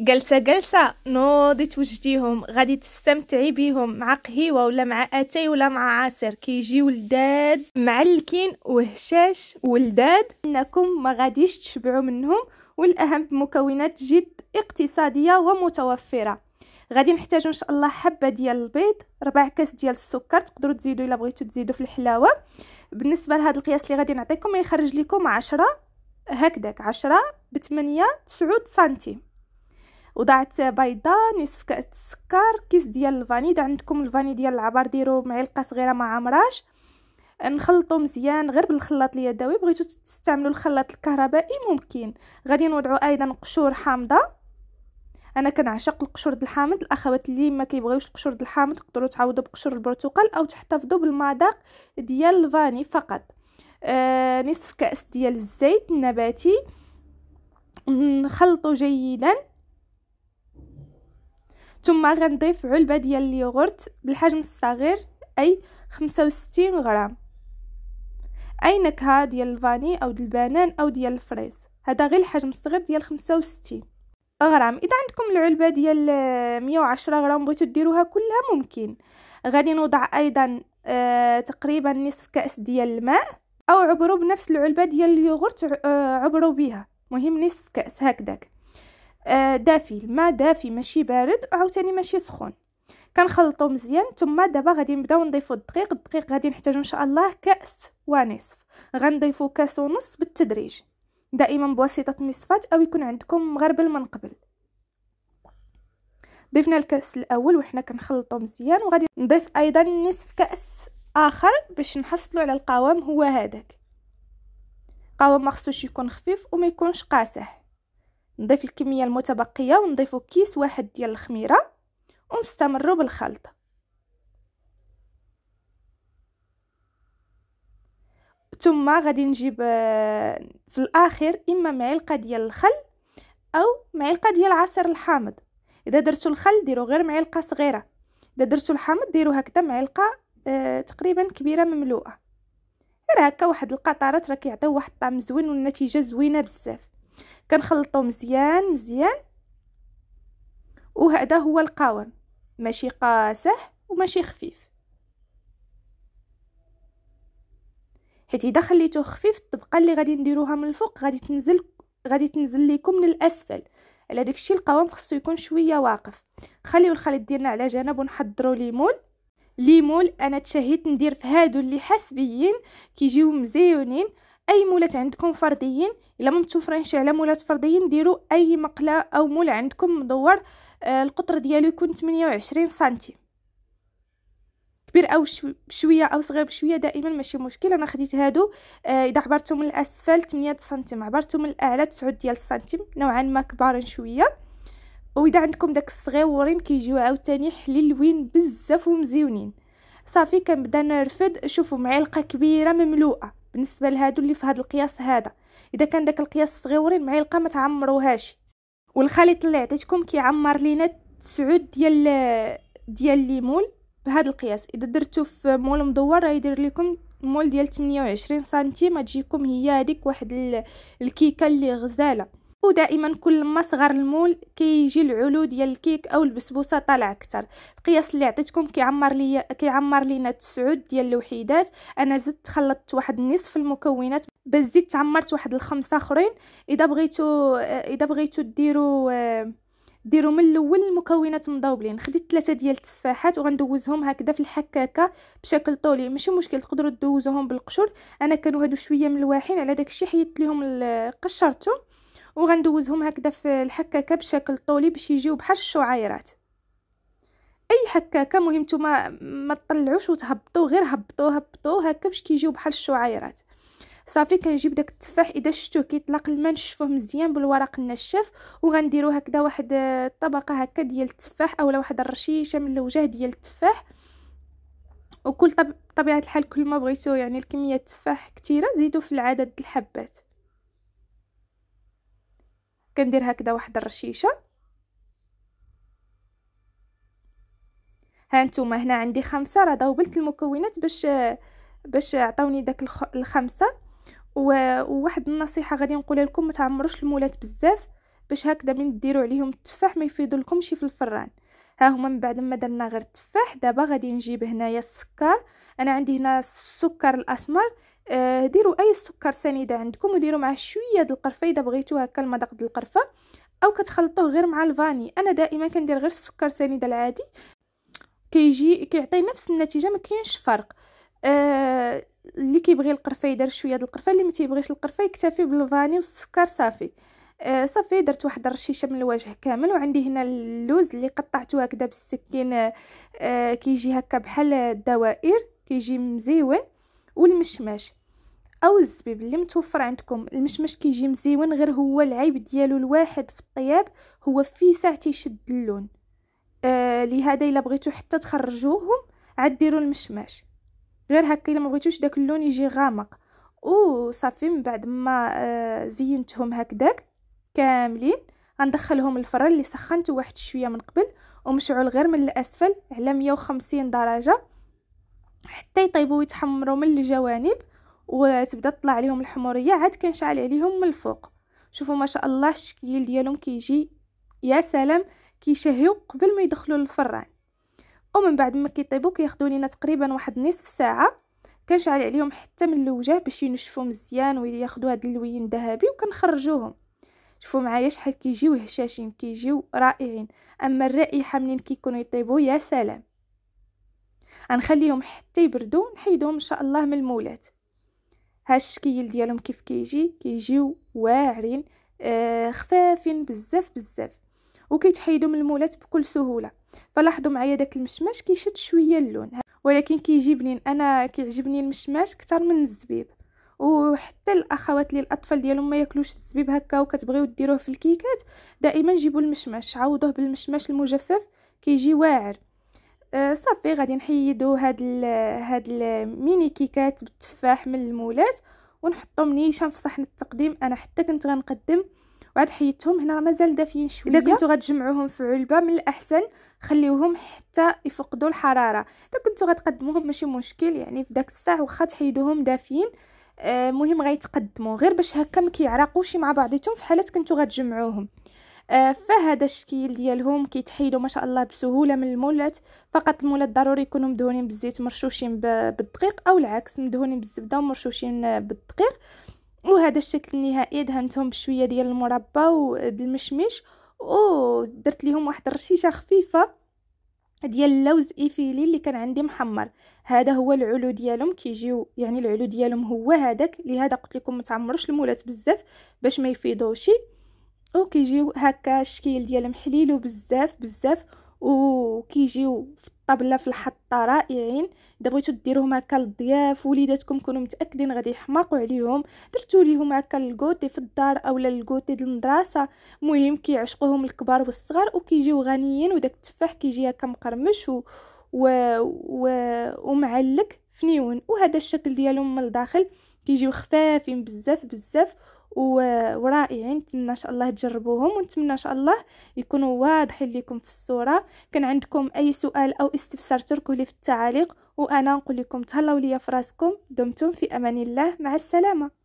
جلسة جلسة نوضي توجديهم غادي تستمتعي بيهم مع قهيوة ولا مع أتاي ولا مع عصير كيجيو لداد معلكين وهشاش ولداد انكم ما غاديش تشبعوا منهم والاهم بمكونات جد اقتصادية ومتوفرة غادي نحتاجو ان شاء الله حبة ديال البيض ربع كاس ديال السكر تقدروا تزيدوا الا بغيتو تزيدوا في الحلاوة بالنسبة لهذا القياس اللي غادي نعطيكم يخرج لكم عشرة هكذاك عشرة بثمانية تسعود سنتيم وضعت بيضه نصف كاس سكر كيس ديال الفاني اذا عندكم الفاني ديال العبار ديروا معلقه صغيره ما عامراش نخلطو مزيان غير بالخلاط اليدوي بغيتو تستعملوا الخلاط الكهربائي ممكن غادي نوضعوا ايضا قشور حامضه انا كنعشق القشور الحامض الاخوات اللي ما كيبغيوش القشور الحامض تقدروا تعوضوا بقشور البرتقال او تحتفظوا بالمذاق ديال الفاني فقط آه نصف كاس ديال الزيت النباتي نخلطو جيدا ثم غنضيف علبه ديال اليوغورت بالحجم الصغير اي 65 غرام اي نكهه ديال الفاني او ديال البنان او ديال الفريز هذا غير الحجم الصغير ديال 65 غرام اذا عندكم العلبه ديال 110 آه، غرام بغيتو ديروها كلها ممكن غادي نوضع ايضا آه تقريبا نصف كاس ديال الماء او عبروا بنفس العلبه ديال اليوغورت آه، عبروا بها مهم نصف كاس هكذاك آه، دافي الماء دافي ماشي بارد عاوتاني ماشي سخون كنخلطو مزيان ثم دابا غادي نبداو نضيفو الدقيق الدقيق غادي نحتاجو ان شاء الله كاس ونصف غنضيفو كاس ونص بالتدريج دائما بواسطه مصفاه او يكون عندكم مغربل من قبل ضفنا الكاس الاول وحنا كنخلطو مزيان وغادي نضيف ايضا نصف كاس اخر باش نحصلو على القوام هو هذاك قوام ما خصوش يكون خفيف وما يكونش قاسح نضيف الكمية المتبقية ونضيفو كيس واحد ديال الخميرة ونستمر بالخلط ثم غادي نجيب آه، في الاخر اما معلقه ديال الخل او معلقه ديال عصير الحامض اذا درتو الخل ديروا غير معلقه صغيره اذا درتو الحامض ديروا هكذا معلقه آه تقريبا كبيره مملوءه غير هكا واحد القطرات راه كيعطيو واحد الطعم زوين والنتيجه زوينه بزاف كنخلطو مزيان مزيان وهذا هو القوام ماشي قاسح وماشي خفيف حيت اذا خليتوه خفيف الطبقه اللي غادي نديروها من الفوق غادي تنزل غادي تنزل لكم من الاسفل على داكشي القوام خصو يكون شويه واقف خليو الخليط ديالنا على جنب ونحضروا ليمون ليمول انا تشهيت ندير في هادو اللي حسبيين كيجيو مزيونين اي مولات عندكم فرديين الا ما متوفرينش على مولات فرديين ديروا اي مقله او مول عندكم مدور آه القطر ديالو يكون 28 سنتيم كبير او شويه او صغير بشويه دائما ماشي مشكل انا خديت هادو آه اذا عبرتو من الاسفل 8 سنتيم عبرتو من الاعلى 9 ديال السنتيم نوعا ما كبارين شويه واذا عندكم داك الصغيورين كيجيو عاوتاني حليلوين بزاف ومزيونين صافي كنبدا نرفد شوفوا معلقه كبيره مملوءه بالنسبه لهادو اللي في هذا القياس هذا اذا كان داك القياس صغيورين معلقه ما تعمروهاش والخليط اللي عطيتكم كيعمر لينا 9 ديال ديال الليمون بهذا القياس اذا درتو في مول مدور غيدير لكم مول ديال 28 سنتيم تجيكم هي هذيك واحد الكيكه اللي غزاله ودائما كل ما صغر المول كيجي كي العلو ديال الكيك او البسبوسه طالع اكثر القياس اللي عطيتكم كيعمر لي كيعمر لينا 9 ديال الوحيدات انا زدت خلطت واحد نصف المكونات باش زدت عمرت واحد الخمسه اخرين اذا بغيتو اذا بغيتو ديروا ديروا من الاول المكونات مضوبلين خديت ثلاثه ديال التفاحات وغندوزهم هكذا في الحكاكه بشكل طولي ماشي مشكل تقدروا تدوزوهم بالقشور انا كانوا هادو شويه ملواحين على داكشي حيدت ليهم قشرتهم وغندوزهم هكذا في الحكاكه بشكل طولي باش يجيو بحال الشعيرات اي حكاكه مهم نتوما ما تطلعوش وتهبطو غير هبطو هبطو هكا باش كيجيو بحال الشعيرات صافي كنجيب داك التفاح اذا شفتو كيطلق الماء نشفوه مزيان بالورق النشاف وغنديرو هكذا واحد الطبقه هكا ديال التفاح اولا واحد الرشيشه من الوجه ديال التفاح وكل طبيعه الحال كل ما بغيتو يعني الكميه التفاح كتيره زيدو في العدد الحبات كندير هكذا واحد الرشيشه ها نتوما هنا عندي خمسه راه ذوبلت المكونات باش باش عطاوني داك الخمسه وواحد النصيحه غادي نقولها لكم ما تعمروش المولات بزاف باش هكذا من ديروا عليهم التفاح ما يفيدولكمش في الفران ها هما من بعد ما درنا غير التفاح دابا غادي نجيب هنايا السكر انا عندي هنا السكر الاسمر آه ديروا اي سكر سنيده عندكم وديروا معاه شويه د القرفه اذا بغيتوا هكا المذاق د القرفه او كتخلطوه غير مع الفاني انا دائما كندير غير السكر سنيده العادي كيجي كيعطي نفس النتيجه ما كاينش فرق آه اللي كيبغي القرفه يدير شويه د القرفه اللي ما تيبغيش القرفه يكتفي بالفاني والسكر صافي آه صافي درت واحد الرشيشه من الوجه كامل وعندي هنا اللوز اللي قطعته هكذا بالسكين آه كيجي هكا بحال الدوائر كيجي مزيون والمشمش او الزبيب اللي متوفر عندكم المشماش كيجي مزيون غير هو العيب ديالو الواحد في الطياب هو في ساعه تيشد اللون آه لهذا الا بغيتو حتى تخرجوهم عاد ديروا المشماش غير هكا الا ما بغيتوش داك اللون يجي غامق وصافي من بعد ما آه زينتهم هكذاك كاملين غندخلهم الفرن اللي سخنته واحد شويه من قبل ومشعول غير من الاسفل على 150 درجه حتى يطيبوا ويتحمروا من الجوانب وتبدا تطلع عليهم الحموريه عاد كنشعل عليهم من الفوق شوفوا ما شاء الله الشكل ديالهم كيجي يا سلام كيشهيو قبل ما يدخلوا للفران ومن بعد ما كيطيبوا كياخذوا لينا تقريبا واحد نصف ساعه كنشعل عليهم حتى من الوجه باش ينشفوا مزيان وياخذوا هذا اللون الذهبي وكنخرجوهم شوفوا معايا شحال كيجيو هشاشين كيجيو رائعين اما الرائحه منين كيكونوا يطيبوا يا سلام غنخليهم حتى يبردوا نحيدهم ان شاء الله من المولات ها الشكل ديالهم كيف كيجي كيجيو واعرين آه خفافين بزاف بزاف وكيتحيدوا من المولات بكل سهوله فلاحظوا معايا داك المشماش كيشد شويه اللون ولكن كيجيبني انا كيعجبني المشماش اكثر من الزبيب وحتى الاخوات اللي الاطفال ديالهم ما ياكلوش الزبيب هكا وكتبغيو ديروه في الكيكات دائما جيبوا المشماش عوضوه بالمشماش المجفف كيجي واعر آه، صافي غادي نحيدو هاد الـ هاد الميني كيكات بالتفاح من المولات ونحطهم نيشان في صحن التقديم انا حتى كنت غنقدم وعاد حيدتهم هنا مازال دافيين شويه اذا كنتو غتجمعوهم في علبه من الاحسن خليوهم حتى يفقدوا الحراره اذا كنتو غتقدموهم ماشي مشكل يعني في داك الساعه واخا تحيدوهم دافيين آه، المهم آه غيتقدموا غير باش هكا ما كيعرقوش مع بعضيتهم في حاله كنتو غتجمعوهم آه، فهذا الشكل ديالهم كيتحيدوا ما شاء الله بسهوله من المولات فقط المولات ضروري يكونوا مدهونين بالزيت مرشوشين بالدقيق او العكس مدهونين بالزبده ومرشوشين آه، بالدقيق وهذا الشكل النهائي دهنتهم بشويه ديال المربى والمشمش ودرت ليهم واحد الرشيشه خفيفه ديال اللوز ايفيلي اللي كان عندي محمر هذا هو العلو ديالهم كيجيو يعني العلو ديالهم هو هذاك لهذا قلت لكم ما تعمروش المولات بزاف باش ما يفيضوشي وكيجيو هكا الشكل ديالهم حليلو بزاف بزاف وكيجيو في الطبله في الحطه رائعين اذا بغيتو ديروهم هكا للضياف وليداتكم كونوا متاكدين غادي يحماقوا عليهم درتو ليهم هكا الكوتي في الدار اولا الكوتي ديال المدرسه المهم كيعشقوهم الكبار والصغار وكيجيو غنيين وداك التفاح كيجي هكا مقرمش و... و... و... ومعلك فنيون وهذا الشكل ديالهم من الداخل كيجيو خفافين بزاف بزاف ورائعين يعني نتمنى ان شاء الله تجربوهم ونتمنى ان شاء الله يكونوا واضحين لكم في الصوره كان عندكم اي سؤال او استفسار تركوه لي في التعاليق وانا نقول لكم تهلاو ليا فراسكم دمتم في امان الله مع السلامه